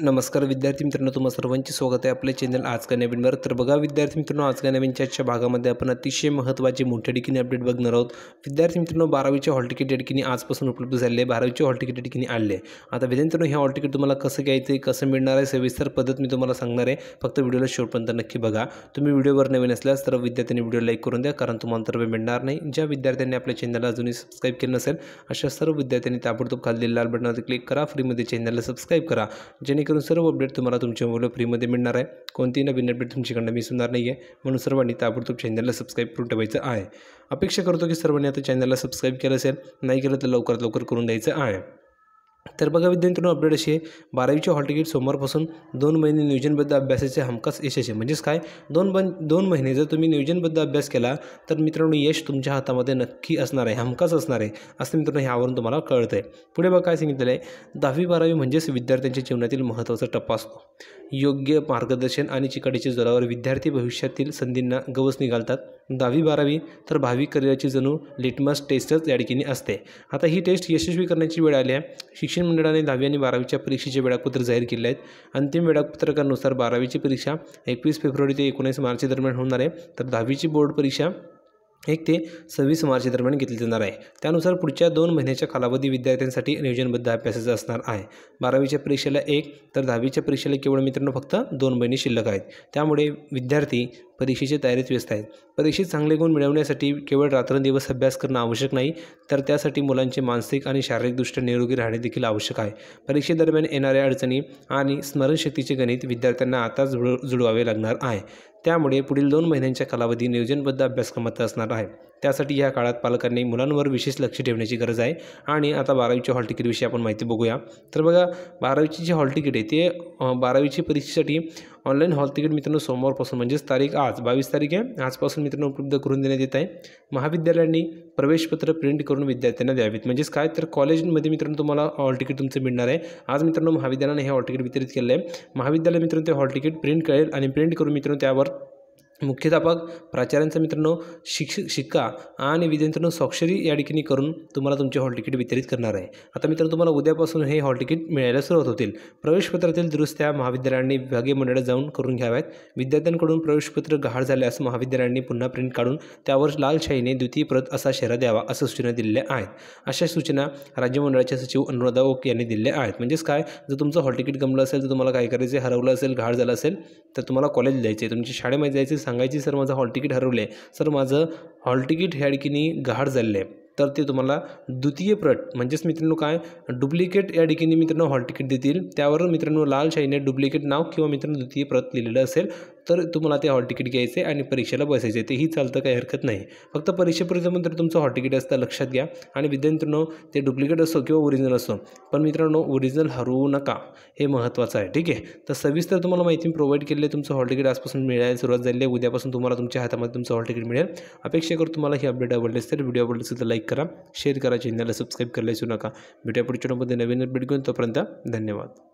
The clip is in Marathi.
नमस्कार विद्यार्थी मित्रांनो तुम्हा सर्वांचे स्वागत आहे आपल्या चॅनल आज का नवीनवर तर बघा विद्यार्थी मित्रांनो आज का नवीनच्या भागामध्ये आपण अतिशय महत्त्वाचे मोठ्या ठिकाणी अपडेट बघणार आहोत विद्यार्थी मित्रांनो बारावीचे हॉल तिकीट या ठिकाणी आजपासून उपलब्ध झाले आहे बारावीचे हॉल तिकीट या ठिकाणी आले आता विद्यार्थ्यांनो हे हॉल तिकीट तुम्हाला कसं घ्यायचं आहे कसं मिळणार आहे सविस्तर पद्धत मी तुम्हाला सांगणार आहे फक्त व्हिडिओला शेवटपर्यंत नक्की बघा तुम्ही व्हिडिओवर नवीन असल्यास तर विद्यार्थ्यांनी व्हिडिओ लाईक करून द्या कारण तुम्हाला तर मिळणार नाही ज्या विद्यार्थ्यांनी आपल्या चॅनलला अजूनही सबस्क्राईब केलं नसेल अशा सर्व विद्यार्थ्यांनी ताबडतोब खाली लाल बटनावर क्लिक करा फ्रीमध्ये चॅनलला सबस्क्राईब करा जेणे जेणेकरून सर्व अपडेट तुम्हाला तुमच्या मोबाईल फ्रीमध्ये मिळणार आहे कोणतीही नवीन अपडेट तुमच्याकडनं मिस होणार नाही आहे म्हणून सर्वांनी ताबडतोब चॅनलला सबस्क्राईब करून ठेवायचं आहे अपेक्षा करतो की सर्वांनी आता चॅनलला सबस्क्राईब केलं असेल नाही केलं तर लवकरात लवकर करून द्यायचं आहे तर बघा विद्यार्थ्यांनो अपडेट अशी आहे हॉल तिकीट सोमवारपासून दोन महिने नियोजनबद्ध अभ्यासाचे हमखास यशस्वी म्हणजेच काय दोन बन दोन महिने जर तुम्ही नियोजनबद्ध अभ्यास केला तर मित्रांनो यश तुमच्या हातामध्ये नक्की असणार आहे हमखास असणार आहे असं मित्रांनो ह्यावरून तुम्हाला कळतं आहे पुढे बघा काय सांगितलेलं आहे दहावी बारावी म्हणजेच विद्यार्थ्यांच्या जीवनातील महत्त्वाचा टप्पा असतो योग्य मार्गदर्शन आणि चिकाटीच्या जोरावर विद्यार्थी भविष्यातील संधींना गवस निघालतात दहावी बारावी तर भावी करिअरची जणू लिटमस टेस्टच या ठिकाणी असते आता ही टेस्ट यशस्वी करण्याची वेळ आली आहे शिक्षण मंडळाने दहावी आणि बारावीच्या परीक्षेचे वेळापत्रक जाहीर केले आहेत अंतिम वेळापत्रकानुसार बारावीची परीक्षा एकवीस फेब्रुवारी ते एकोणीस मार्च दरम्यान होणार आहे तर दहावीची बोर्ड परीक्षा एक ते सव्वीस मार्च दरम्यान घेतली जाणार आहे त्यानुसार पुढच्या दोन महिन्याच्या कालावधी विद्यार्थ्यांसाठी नियोजनबद्ध अभ्यासाचा असणार आहे बारावीच्या परीक्षेला एक तर दहावीच्या परीक्षेला केवळ मित्रांनो फक्त दोन महिने शिल्लक आहेत त्यामुळे विद्यार्थी परीक्षेची तयारीत व्यस्त आहेत परीक्षेत चांगले गुण मिळवण्यासाठी केवळ रात्रंदिवस अभ्यास करणं आवश्यक नाही तर त्यासाठी मुलांचे मानसिक आणि शारीरिकदृष्ट्या निरोगी राहणे देखील आवश्यक आहे परीक्षेदरम्यान येणाऱ्या अडचणी आणि स्मरणशक्तीचे गणित विद्यार्थ्यांना आता जुळ जुळवावे लागणार आहे त्यामुळे पुढील दोन महिन्यांच्या कालावधी नियोजनबद्ध अभ्यासक्रमात असणार आहे त्यासाठी या काळात पालकांनी मुलांवर विशेष लक्ष ठेवण्याची गरज आहे आणि आता बारावीच्या हॉल तिकीटविषयी आपण माहिती बघूया तर बघा बारावीची जी हॉल तिकीट आहे ते बारावीच्या परीक्षेसाठी ऑनलाईन हॉल तिकीट मित्रांनो सोमवारपासून म्हणजेच तारीख आज बावीस तारीख आहे आजपासून मित्रांनो उपलब्ध करून देण्यात येत आहे महाविद्यालयांनी प्रवेशपत्र प्रिंट करून विद्यार्थ्यांना द्यावेत म्हणजेच काय तर कॉलेजमध्ये मित्रांनो तुम्हाला हॉल तिकीट तुमचं मिळणार आहे आज मित्रांनो महाविद्यालयाने हे हॉल तिकीट वितरित केलं आहे महाविद्यालय मित्रांनो ते हॉल तिकीट प्रिंट करेल आणि प्रिंट करून मित्रांनो त्यावर मुख्याध्यापक प्राचार्यांचा मित्रांनो शिक्ष शिक्का आणि विद्यार्थ्यांनो स्वाक्षरी या ठिकाणी करून तुम्हाला तुमचे हॉल तिकीट वितरित करणार आहे आता मित्रांनो तुम्हाला उद्यापासून हे हॉल तिकीट मिळायला सुरुवात होतील प्रवेशपत्रातील दुरुस्त्या महाविद्यालयांनी विभागीय मंडळात जाऊन करून घ्याव्यात विद्यार्थ्यांकडून प्रवेशपत्र गहाळ झाल्यास महाविद्यालयांनी पुन्हा प्रिंट काढून त्यावर लालशाहीने द्वितीय प्रत असा शेरा द्यावा असं सूचना दिलेल्या आहेत अशा सूचना राज्य सचिव अनुराधा ओक यांनी दिल्या आहेत म्हणजेच काय जर तुमचं हॉल तिकीट गमलं असेल तर तुम्हाला काय करायचं हरवलं असेल घाळ झालं असेल तर तुम्हाला कॉलेज आहे तुमच्या शाळेमध्ये जायचे सांगायची सर माझं हॉल तिकीट हरवलं आहे सर माझं हॉल तिकीट ह्या ठिकाणी गहाळ झालेलं आहे तर ते तुम्हाला द्वितीय प्रट म्हणजेच मित्रांनो काय डुप्लिकेट या ठिकाणी मित्रांनो हॉल तिकीट देतील त्यावर मित्रांनो लाल डुप्लिकेट नाव किंवा मित्रांनो द्वितीय प्रत लिहिलेलं असेल तर तुम्हाला ते हॉल तिकीट घ्यायचं आहे आणि परीक्षेला बसायचं आहे तेही चालतं काही हरकत नाही फक्त परीक्षेपर्यंत मात्र तुमचं हॉल तिकीट असतं लक्षात घ्या आणि विद्यार्थ्यांनो ते डुप्लिकेट असो किंवा ओरिजिनल असो पण मित्रांनो ओरिजिनल हरवू नका हे महत्त्वाचं आहे ठीक आहे तर सविस्तर तुम्हाला माहिती प्रोव्हाइड केले तुमचं हॉल तिकीट आजपासून मिळायला सुरुवात झाली आहे उद्यापासून तुम्हाला तुमच्या हातामध्ये तुमचं हॉल तिकीट मिळेल अपेक्षा करतो तुम्हाला ही अपडेट आवडली असेल व्हिडिओ आवडली असेल तर लाईक करा शेअर करा चॅनलला सबस्क्राईब करायला येऊ नका भेटूया पुढच्या नवीन अपडेट घेऊन तोपर्यंत धन्यवाद